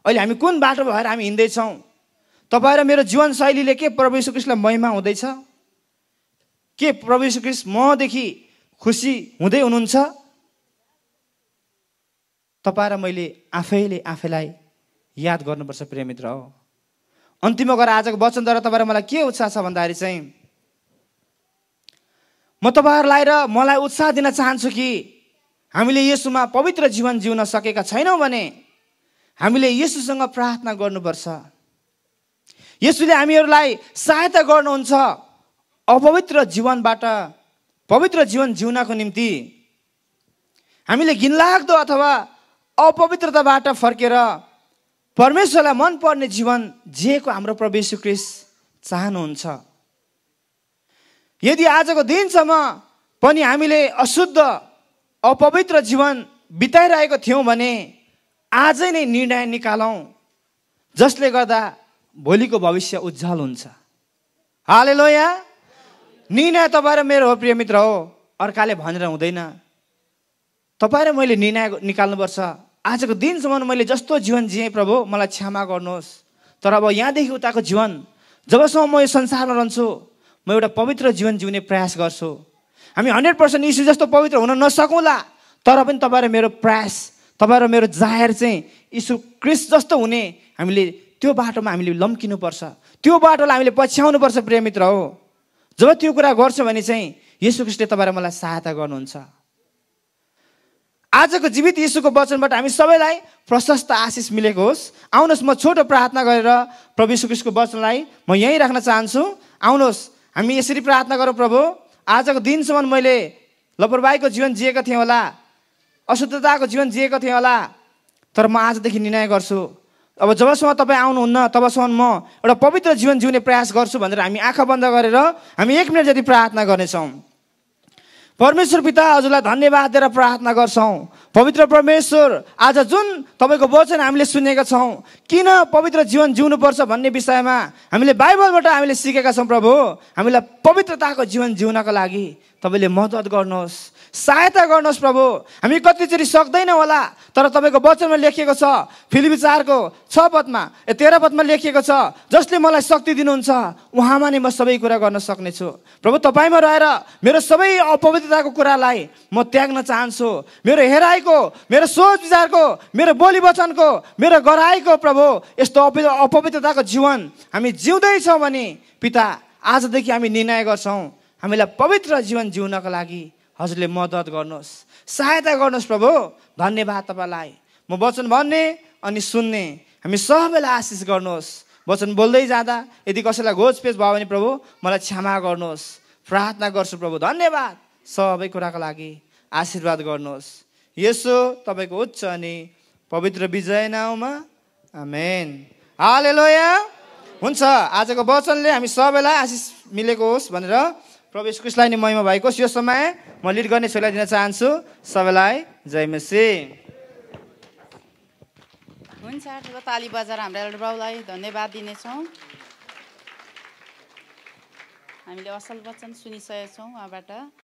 अहिले हामी कुन बाटो भएर हामी हिँड्दैछौँ तपाईँ र मेरो जीवनशैलीले के प्रभु श्रीकृष्णलाई महिमा हुँदैछ के प्रभु श्रीकृष्ण मदेखि खुसी हुँदै हुनुहुन्छ तपाईँ र मैले आफैले आफैलाई याद गर्नुपर्छ प्रेमित्र हो अन्तिममा गएर आजको वचनद्वारा तपाईँ मलाई के उत्साह छ भन्दाखेरि चाहिँ म तपाईँहरूलाई र मलाई उत्साह दिन चाहन्छु कि हामीले यसोमा पवित्र जीवन जिउन सकेका छैनौँ भने हामीले यसोसँग प्रार्थना गर्नुपर्छ यसोले हामीहरूलाई सहायता गर्नुहुन्छ अपवित्र जीवनबाट पवित्र जीवन जिउनको निम्ति हामीले घिनलाग्दो अथवा अपवित्रताबाट फर्केर परमेश्वरलाई मनपर्ने जीवन जिएको हाम्रो प्रवेश क्रिस चाहनुहुन्छ यदि आजको दिनसम्म पनि हामीले अशुद्ध अपवित्र जीवन बिताइरहेको थियौँ भने आजै नै निर्णय निकालौँ जसले गर्दा भोलिको भविष्य उज्जवल हुन्छ हाले यहाँ निर्णय तपाईँ र मेरो हो प्रिय मित्र हो अर्काले भनेर हुँदैन तपाईँ र मैले निर्णय निकाल्नुपर्छ आजको दिनसम्म मैले जस्तो जीवन जिएँ प्रभु मलाई क्षमा गर्नुहोस् तर अब यहाँदेखि उताको जीवन जबसम्म म यो संसारमा रहन्छु म एउटा पवित्र जीवन जिउने प्रयास गर्छु हामी हन्ड्रेड पर्सेन्ट यीशु जस्तो पवित्र हुन नसकौँला तर पनि तपाईँ र मेरो प्रयास तपाईँ र मेरो जाहेर चाहिँ यीशु क्रिस जस्तो हुने हामीले त्यो बाटोमा हामीले लम्किनुपर्छ त्यो बाटोलाई हामीले पछ्याउनुपर्छ प्रिय हो जब त्यो कुरा गर्छ भने चाहिँ यसु क्रिस्टले तपाईँ मलाई सहायता गर्नुहुन्छ आजको जीवित यीशुको वचनबाट हामी सबैलाई प्रशस्त आशिष मिलेको होस् आउनुहोस् म छोटो प्रार्थना गरेर प्रभु यीशु क्रिस्टको वचनलाई म यहीँ राख्न चाहन्छु आउनुहोस् हामी यसरी प्रार्थना गरौँ प्रभु आजको दिनसम्म मैले लपरवाहीको जीवन जिएको थिएँ होला अशुद्धताको जीवन जिएको थिएँ होला तर म आजदेखि निर्णय गर्छु अब जबसम्म तपाईँ आउनुहुन्न तबसम्म म एउटा पवित्र जीवन जिउने प्रयास गर्छु भनेर हामी आँखा बन्द गरेर हामी एक मिनट जति प्रार्थना गर्नेछौँ परमेश्वर पिता हजुरलाई धन्यवाद दिएर प्रार्थना गर्छौँ पवित्र परमेश्वर आज जुन तपाईँको वचन हामीले सुनेका छौँ किन पवित्र जीवन जिउनुपर्छ भन्ने विषयमा हामीले बाइबलबाट हामीले सिकेका छौँ प्रभु हामीलाई पवित्रताको जीवन जिउनको लागि तपाईँले मद्दत गर्नुहोस् सहायता गर्नुहोस् प्रभु हामी कतिचोटि सक्दैनौँ होला तर तपाईँको वचनमा लेखिएको छ फिल्म चारको छ पदमा ए तेह्र पदमा लेखिएको छ जसले मलाई शक्ति दिनुहुन्छ उहाँमा नै म सबै कुरा गर्न सक्नेछु प्रभु तपाईँमा रहेर मेरो सबै अपवित्रताको कुरालाई म त्याग्न चाहन्छु मेरो हेराएको मेरो सोच विचारको मेरो बोली वचनको मेरो गराएको प्रभु यस्तो अपवित्रताको जीवन हामी जिउँदैछौँ भने पिता आजदेखि हामी निर्णय गर्छौँ हामीलाई पवित्र जीवन जिउनको लागि हजुरले मद्दत गर्नुहोस् सहायता गर्नुहोस् प्रभु धन्यवाद तपाईँलाई म वचन भन्ने अनि सुन्ने हामी सबैलाई आशिष गर्नुहोस् वचन बोल्दै जाँदा यदि कसैलाई घोचपेच भयो भने प्रभु मलाई क्षमा गर्नुहोस् प्रार्थना गर्छु प्रभु धन्यवाद सबै कुराको लागि आशीर्वाद गर्नुहोस् यसो तपाईँको उच्च अनि पवित्र विजय नाउँमा आमेन हाल यहाँ हुन्छ आजको वचनले हामी सबैलाई आशिष मिलेको होस् भनेर प्रवेश कृष्णलाई नै महिमा भएको यो समय म लिड गर्ने छोरीलाई दिन चाहन्छु सबैलाई जय मेसी हुन्छ ठुलो ताली बजार हाम्रो एल्डबाउलाई धन्यवाद दिनेछौँ हामीले असल वचन सुनिसकेका छौँ उहाँबाट